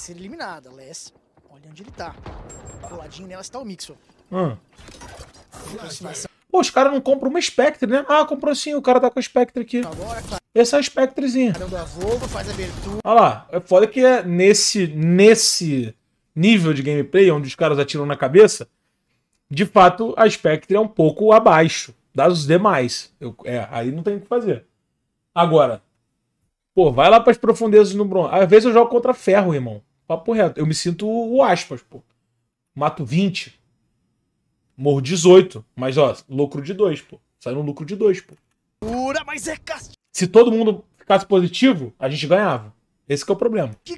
ser eliminada. Less, olha onde ele tá. Coladinho nela está o Mixo. Hum. Pô, os caras não compram uma Spectre, né? Ah, comprou sim, o cara tá com a Spectre aqui. Essa tá é, é a Spectrezinha. Olha lá, é foda que é nesse, nesse nível de gameplay, onde os caras atiram na cabeça, de fato, a Spectre é um pouco abaixo das demais. Eu, é, aí não tem o que fazer. Agora, pô, vai lá para as profundezas no Bronze. Às vezes eu jogo contra ferro, irmão. Papo reto. Eu me sinto o aspas, pô. Mato 20. Morro 18. Mas, ó, lucro de dois pô. Sai um lucro de dois pô. Pura, mas é cast... Se todo mundo ficasse positivo, a gente ganhava. Esse é o problema. Que